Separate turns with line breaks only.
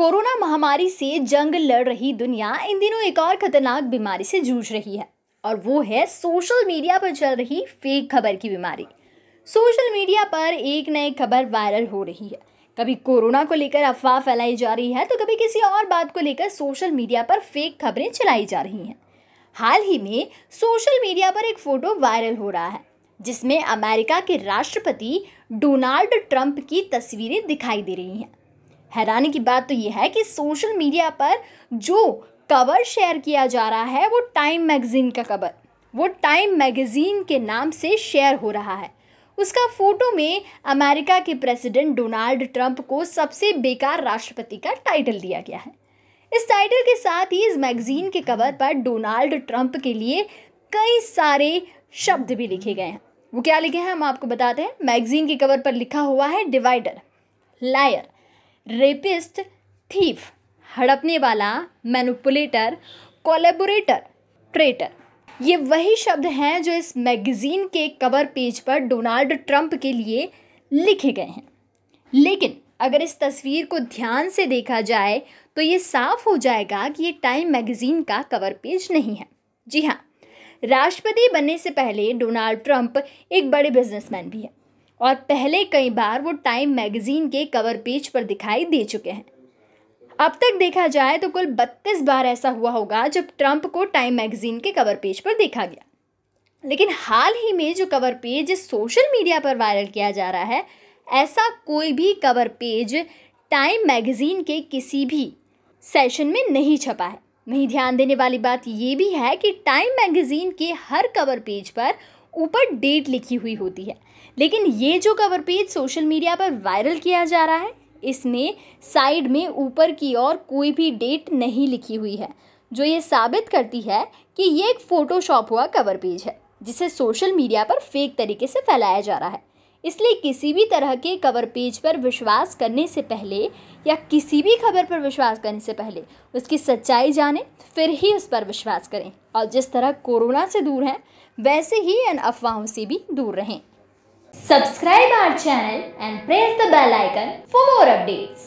corona महामारी से जंग लड़ रही दुनिया इन दिनों एक और खतरनाक बीमारी से जूझ रही है और वो है सोशल मीडिया पर चल रही फेक खबर की बीमारी सोशल मीडिया पर एक नई खबर वायरल हो रही है कभी कोरोना को लेकर अफवाह फैलाई जा रही है तो कभी किसी और बात को लेकर सोशल मीडिया पर फेक खबरें चलाई जा रही हैं हाल ही में सोशल मीडिया पर एक फ़ोटो वायरल हो रहा है जिसमें अमेरिका के राष्ट्रपति डोनाल्ड ट्रंप की तस्वीरें दिखाई दे रही हैं हैरानी की बात तो ये है कि सोशल मीडिया पर जो कवर शेयर किया जा रहा है वो टाइम मैगज़ीन का कवर वो टाइम मैगज़ीन के नाम से शेयर हो रहा है उसका फ़ोटो में अमेरिका के प्रेसिडेंट डोनाल्ड ट्रंप को सबसे बेकार राष्ट्रपति का टाइटल दिया गया है इस टाइटल के साथ ही इस मैगज़ीन के कवर पर डोनाल्ड ट्रंप के लिए कई सारे शब्द भी लिखे गए हैं वो क्या लिखे हैं हम आपको बताते हैं मैगज़ीन के कवर पर लिखा हुआ है डिवाइडर लायर रेपिस्ट थीफ हड़पने वाला मैनुपुलेटर कोलेबोरेटर ट्रेटर ये वही शब्द हैं जो इस मैगज़ीन के कवर पेज पर डोनाल्ड ट्रंप के लिए लिखे गए हैं लेकिन अगर इस तस्वीर को ध्यान से देखा जाए तो ये साफ हो जाएगा कि ये टाइम मैगज़ीन का कवर पेज नहीं है जी हाँ राष्ट्रपति बनने से पहले डोनाल्ड ट्रंप एक बड़े बिजनेसमैन भी है और पहले कई बार वो टाइम मैगज़ीन के कवर पेज पर दिखाई दे चुके हैं अब तक देखा जाए तो कुल 32 बार ऐसा हुआ होगा जब ट्रंप को टाइम मैगज़ीन के कवर पेज पर देखा गया लेकिन हाल ही में जो कवर पेज सोशल मीडिया पर वायरल किया जा रहा है ऐसा कोई भी कवर पेज टाइम मैगज़ीन के किसी भी सेशन में नहीं छपा है वहीं ध्यान देने वाली बात ये भी है कि टाइम मैगज़ीन के हर कवर पेज पर ऊपर डेट लिखी हुई होती है लेकिन ये जो कवर पेज सोशल मीडिया पर वायरल किया जा रहा है इसमें साइड में ऊपर की ओर कोई भी डेट नहीं लिखी हुई है जो ये साबित करती है कि ये एक फ़ोटोशॉप हुआ कवर पेज है जिसे सोशल मीडिया पर फेक तरीके से फैलाया जा रहा है इसलिए किसी भी तरह के कवर पेज पर विश्वास करने से पहले या किसी भी खबर पर विश्वास करने से पहले उसकी सच्चाई जानें फिर ही उस पर विश्वास करें और जिस तरह कोरोना से दूर हैं वैसे ही इन अफवाहों से भी दूर रहें subscribe our channel and press the bell icon for more updates